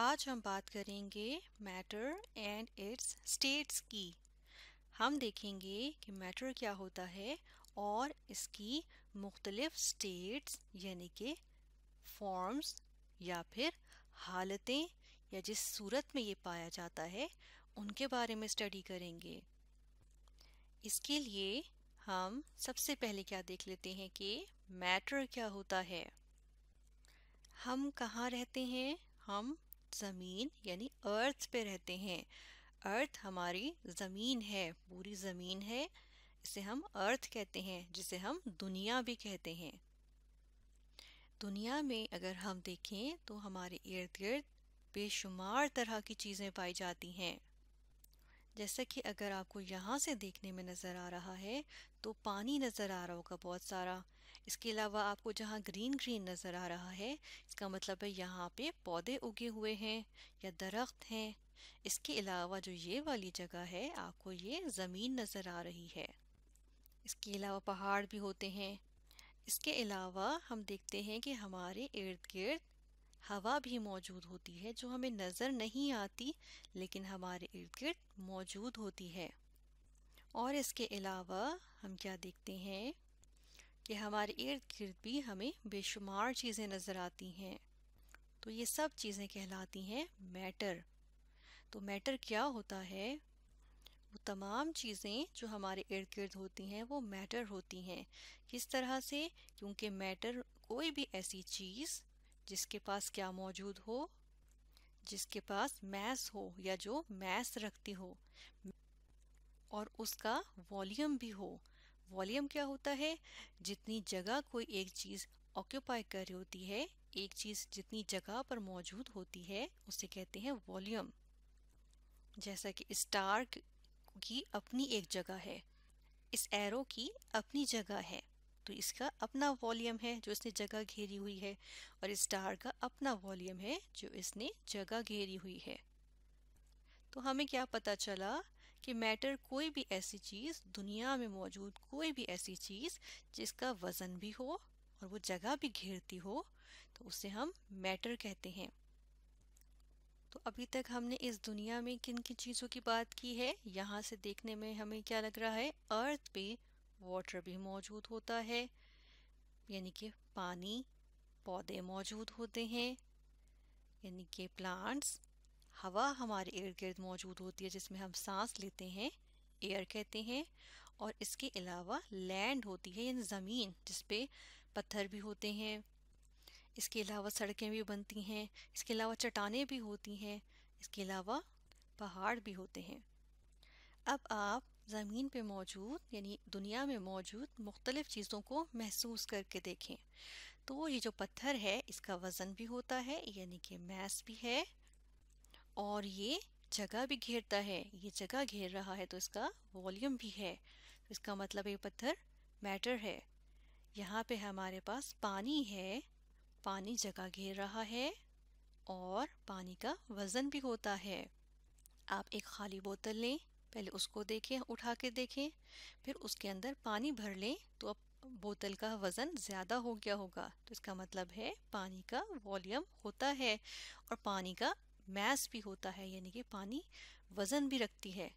आज हम बात करेंगे मैटर एंड इट्स स्टेट्स की हम देखेंगे कि मैटर क्या होता है और इसकी मुख्तलिफ स्टेट्स यानी कि फॉर्म्स या फिर हालतें या जिस सूरत में ये पाया जाता है उनके बारे में स्टडी करेंगे इसके लिए हम सबसे पहले क्या देख लेते हैं कि मैटर क्या होता है हम कहाँ रहते हैं हम ज़मीन यानी अर्थ पे रहते हैं अर्थ हमारी ज़मीन है पूरी ज़मीन है इसे हम अर्थ कहते हैं जिसे हम दुनिया भी कहते हैं दुनिया में अगर हम देखें तो हमारे इर्द गिर्द बेशुमार तरह की चीज़ें पाई जाती हैं जैसा कि अगर आपको यहाँ से देखने में नज़र आ रहा है तो पानी नज़र आ रहा होगा बहुत सारा इसके अलावा आपको जहाँ ग्रीन ग्रीन नज़र आ रहा है इसका मतलब है यहाँ पे पौधे उगे हुए हैं या दरख्त हैं इसके अलावा जो ये वाली जगह है आपको ये ज़मीन नज़र आ रही है इसके अलावा पहाड़ भी होते हैं इसके अलावा हम देखते हैं कि हमारे इर्द गिर्द हवा भी मौजूद होती है जो हमें नज़र नहीं आती लेकिन हमारे इर्द गिर्द मौजूद होती है और इसके अलावा हम क्या देखते हैं कि हमारे इर्द गिर्द भी हमें बेशुमार चीज़ें नज़र आती हैं तो ये सब चीज़ें कहलाती हैं मैटर तो मैटर क्या होता है वो तमाम चीज़ें जो हमारे इर्द गिर्द होती हैं वो मैटर होती हैं किस तरह से क्योंकि मैटर कोई भी ऐसी चीज़ जिसके पास क्या मौजूद हो जिसके पास मैस हो या जो मैस रखती हो और उसका वॉल्यूम भी हो वॉल्यूम क्या होता है जितनी जगह कोई एक चीज़ ऑक्यूपाई कर रही होती है एक चीज़ जितनी जगह पर मौजूद होती है उसे कहते हैं वॉल्यूम जैसा कि स्टार की अपनी एक जगह है इस एरो की अपनी जगह है तो इसका अपना वॉल्यूम है जो इसने जगह घेरी हुई है और स्टार का अपना वॉल्यूम है जो इसने जगह घेरी हुई है तो हमें क्या पता चला कि मैटर कोई भी ऐसी चीज़ दुनिया में मौजूद कोई भी ऐसी चीज़ जिसका वज़न भी हो और वो जगह भी घेरती हो तो उसे हम मैटर कहते हैं तो अभी तक हमने इस दुनिया में किन किन चीज़ों की बात की है यहाँ से देखने में हमें क्या लग रहा है अर्थ पे वाटर भी मौजूद होता है यानी कि पानी पौधे मौजूद होते हैं यानी कि प्लांट्स हवा हमारे इर्द गिर्द मौजूद होती है जिसमें हम सांस लेते हैं एयर कहते हैं और इसके अलावा लैंड होती है यानी ज़मीन जिसपे पत्थर भी होते हैं इसके अलावा सड़कें भी बनती हैं इसके अलावा चट्टाने भी होती हैं इसके अलावा पहाड़ भी होते हैं अब आप ज़मीन पे मौजूद यानी दुनिया में मौजूद मुख्तलिफ़ चीज़ों को महसूस करके देखें तो ये जो पत्थर है इसका वज़न भी होता है यानी कि मैस भी है और ये जगह भी घेरता है ये जगह घेर रहा है तो इसका वॉल्यूम भी है तो इसका मतलब ये पत्थर मैटर है यहाँ पे हमारे पास पानी है पानी जगह घेर रहा है और पानी का वज़न भी होता है आप एक खाली बोतल लें पहले उसको देखें उठा के देखें फिर उसके अंदर पानी भर लें तो अब बोतल का वज़न ज़्यादा हो गया होगा तो इसका मतलब है पानी का वॉल्यूम होता है और पानी का मैस भी होता है यानी कि पानी वजन भी रखती है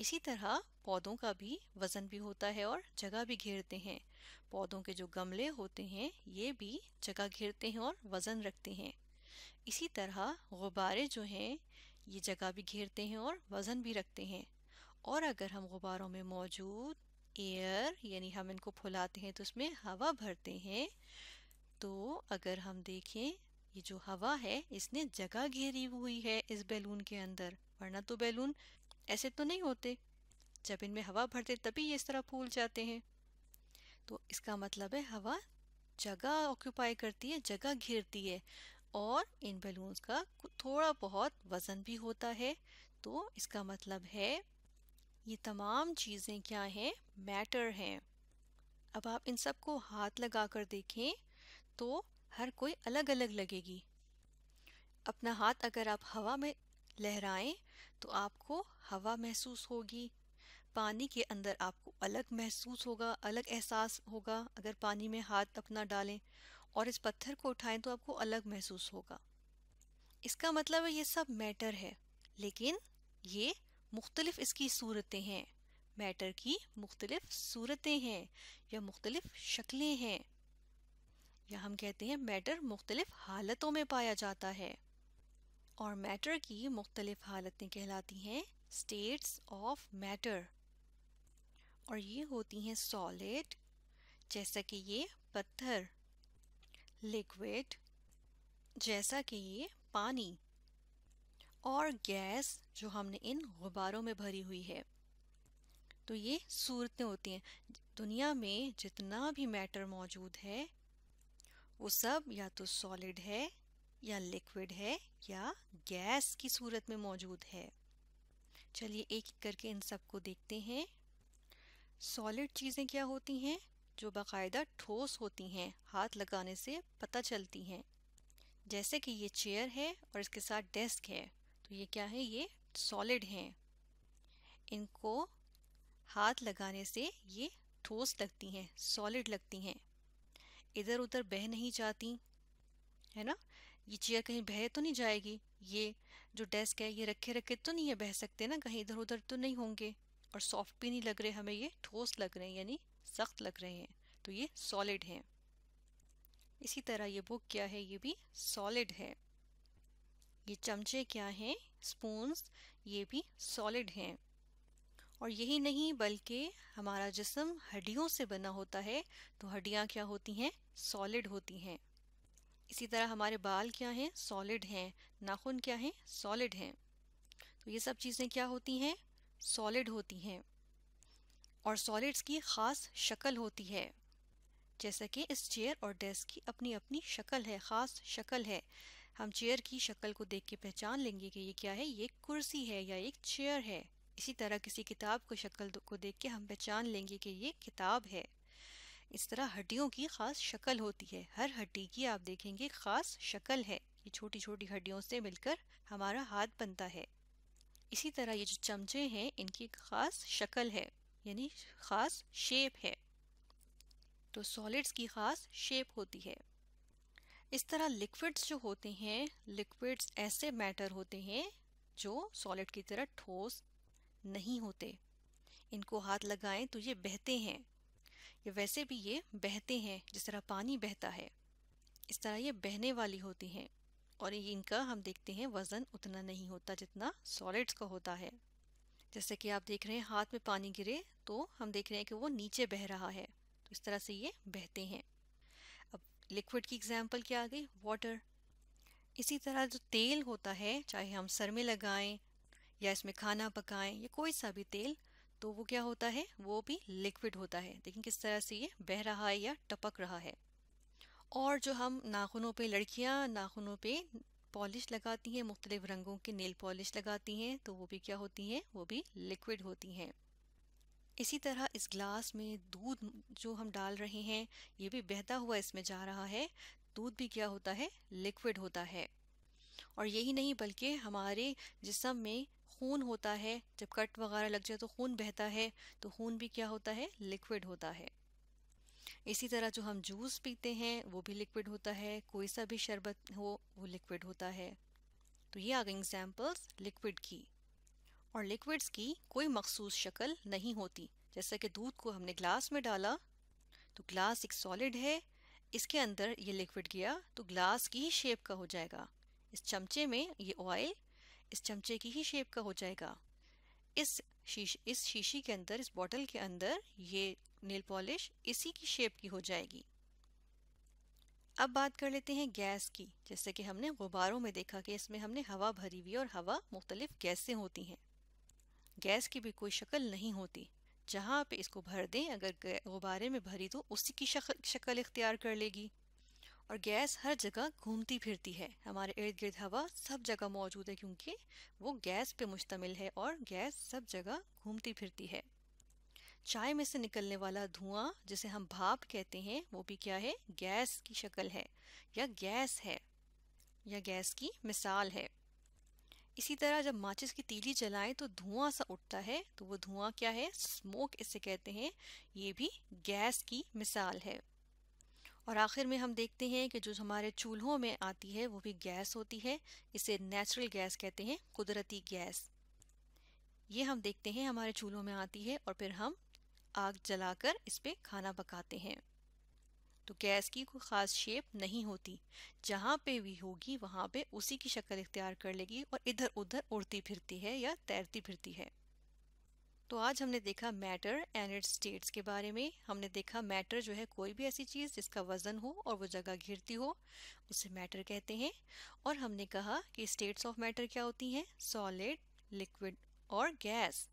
इसी तरह पौधों का भी वजन भी होता है और जगह भी घेरते हैं पौधों के जो गमले होते हैं ये भी जगह घेरते हैं और वजन रखते हैं इसी तरह गुब्बारे जो हैं ये जगह भी घेरते हैं और वज़न भी रखते हैं और अगर हम गुब्बारों में मौजूद एयर यानी हम इनको फुलाते हैं तो उसमें हवा भरते हैं तो अगर हम देखें ये जो हवा है इसने जगह घेरी हुई है इस बैलून के अंदर वरना तो बैलून ऐसे तो नहीं होते जब इनमें हवा भरते तभी ये इस तरह फूल जाते हैं तो इसका मतलब है हवा जगह ऑक्यूपाई करती है जगह घेरती है और इन बैलून्स का थोड़ा बहुत वज़न भी होता है तो इसका मतलब है ये तमाम चीज़ें क्या हैं मैटर हैं अब आप इन सबको हाथ लगा कर देखें तो हर कोई अलग अलग लगेगी अपना हाथ अगर आप हवा में लहराएं तो आपको हवा महसूस होगी पानी के अंदर आपको अलग महसूस होगा अलग एहसास होगा अगर पानी में हाथ अपना डालें और इस पत्थर को उठाएं तो आपको अलग महसूस होगा इसका मतलब है ये सब मैटर है लेकिन ये मुख्तलिफ इसकी सूरतें हैं मैटर की मुख्तलिफ सूरतें हैं या मुख्तलिफ शक्लें हैं या हम कहते हैं मैटर मुख्तलिफ हालतों में पाया जाता है और मैटर की मुख्तलिफ हालतें कहलाती हैं स्टेट्स ऑफ मैटर और ये होती हैं सॉलिड जैसा कि ये पत्थर लिक्विड जैसा कि ये पानी और गैस जो हमने इन गुब्बारों में भरी हुई है तो ये सूरतें होती हैं दुनिया में जितना भी मैटर मौजूद है वो सब या तो सॉलिड है या लिक्विड है या गैस की सूरत में मौजूद है चलिए एक एक करके इन सब को देखते हैं सॉलिड चीज़ें क्या होती हैं जो बाकायदा ठोस होती हैं हाथ लगाने से पता चलती हैं जैसे कि ये चेयर है और इसके साथ डेस्क है तो ये क्या है ये सॉलिड हैं इनको हाथ लगाने से ये ठोस लगती हैं सॉलिड लगती हैं इधर उधर बह नहीं जाती है ना ये चेयर कहीं बह तो नहीं जाएगी ये जो डेस्क है ये रखे रखे तो नहीं है बह सकते ना कहीं इधर उधर तो नहीं होंगे और सॉफ्ट भी नहीं लग रहे हमें ये ठोस लग रहे हैं यानी सख्त लग रहे हैं तो ये सॉलिड हैं इसी तरह ये बुक क्या है ये भी सॉलिड है ये चमचे क्या हैं स्पून्स ये भी सॉलिड हैं और यही नहीं बल्कि हमारा जिसम हड्डियों से बना होता है तो हड्डियाँ क्या होती हैं सॉलिड होती हैं इसी तरह हमारे बाल क्या हैं सॉलिड हैं नाखून क्या हैं सॉलिड हैं तो ये सब चीज़ें क्या होती हैं सॉलिड होती हैं और सॉलिड्स की ख़ास शक्ल होती है जैसा कि इस चेयर और डेस्क की अपनी अपनी शक्ल है ख़ास शक्ल है हम चेयर की शक्ल को देख के पहचान लेंगे कि ये क्या है ये कुर्सी है या एक चेयर है इसी तरह किसी किताब को शक्ल को देख के हम पहचान लेंगे कि ये किताब है इस तरह हड्डियों की ख़ास शक्ल होती है हर हड्डी की आप देखेंगे ख़ास शक्ल है ये छोटी छोटी हड्डियों से मिलकर हमारा हाथ बनता है इसी तरह ये जो चमचे हैं इनकी एक ख़ास शक्ल है यानी ख़ास शेप है तो सॉलिड्स की ख़ास शेप होती है इस तरह लिक्विड्स जो होते हैं लिक्विड्स ऐसे मैटर होते हैं जो सॉलिड की तरह ठोस नहीं होते इनको हाथ लगाएं तो ये बहते हैं ये वैसे भी ये बहते हैं जिस तरह पानी बहता है इस तरह ये बहने वाली होती हैं और इनका हम देखते हैं वज़न उतना नहीं होता जितना सॉलिड्स का होता है जैसे कि आप देख रहे हैं हाथ में पानी गिरे तो हम देख रहे हैं कि वो नीचे बह रहा है तो इस तरह से ये बहते हैं अब लिक्विड की एग्जाम्पल क्या आ गई वाटर इसी तरह जो तेल होता है चाहे हम सर में लगाएं या इसमें खाना पकाएं या कोई सा भी तेल तो वो क्या होता है वो भी लिक्विड होता है लेकिन किस तरह से ये बह रहा है या टपक रहा है और जो हम नाखूनों पे लड़कियां नाखूनों पे पॉलिश लगाती हैं मुख्तलिफ रंगों की नेल पॉलिश लगाती हैं तो वो भी क्या होती हैं वो भी लिक्विड होती हैं इसी तरह इस ग्लास में दूध जो हम डाल रहे हैं ये भी बहता हुआ इसमें जा रहा है दूध भी क्या होता है लिक्विड होता है और यही नहीं बल्कि हमारे जिसम में खून होता है जब कट वगैरह लग जाए तो खून बहता है तो खून भी क्या होता है लिक्विड होता है इसी तरह जो हम जूस पीते हैं वो भी लिक्विड होता है कोई सा भी शरबत हो वो लिक्विड होता है तो ये आ गई एग्जाम्पल्स लिक्विड की और लिक्विड्स की कोई मखसूस शक्ल नहीं होती जैसे कि दूध को हमने ग्लास में डाला तो ग्लास एक सॉलिड है इसके अंदर ये लिक्विड गया तो ग्लास की ही शेप का हो जाएगा इस चमचे में ये ऑयल इस चमचे की ही शेप का हो जाएगा इस शीश इस शीशी के अंदर इस बॉटल के अंदर ये नेल पॉलिश इसी की शेप की हो जाएगी अब बात कर लेते हैं गैस की जैसे कि हमने गुब्बारों में देखा कि इसमें हमने हवा भरी हुई और हवा मुख्तलिफ गैसें होती हैं गैस की भी कोई शक्ल नहीं होती जहाँ पे इसको भर दें अगर गुब्बारे में भरी तो उसी की शक्ल शक्ल इख्तियार कर लेगी और गैस हर जगह घूमती फिरती है हमारे इर्द गिर्द हवा सब जगह मौजूद है क्योंकि वो गैस पे मुश्तमिल है और गैस सब जगह घूमती फिरती है चाय में से निकलने वाला धुआं जिसे हम भाप कहते हैं वो भी क्या है गैस की शक्ल है या गैस है या गैस की मिसाल है इसी तरह जब माचिस की तीली जलाएं तो धुआं सा उठता है तो वो धुआं क्या है स्मोक इसे कहते हैं ये भी गैस की मिसाल है और आखिर में हम देखते हैं कि जो हमारे चूल्हों में आती है वो भी गैस होती है इसे नेचुरल गैस कहते हैं कुदरती गैस ये हम देखते हैं हमारे चूल्हों में आती है और फिर हम आग जलाकर इस पर खाना पकाते हैं तो गैस की कोई ख़ास शेप नहीं होती जहाँ पे भी होगी वहाँ पे उसी की शक्ल इख्तियार कर लेगी और इधर उधर उड़ती फिरती है या तैरती फिरती है तो आज हमने देखा मैटर एंड इट्स स्टेट्स के बारे में हमने देखा मैटर जो है कोई भी ऐसी चीज़ जिसका वजन हो और वो जगह घिरती हो उसे मैटर कहते हैं और हमने कहा कि स्टेट्स ऑफ मैटर क्या होती हैं सॉलिड लिक्विड और गैस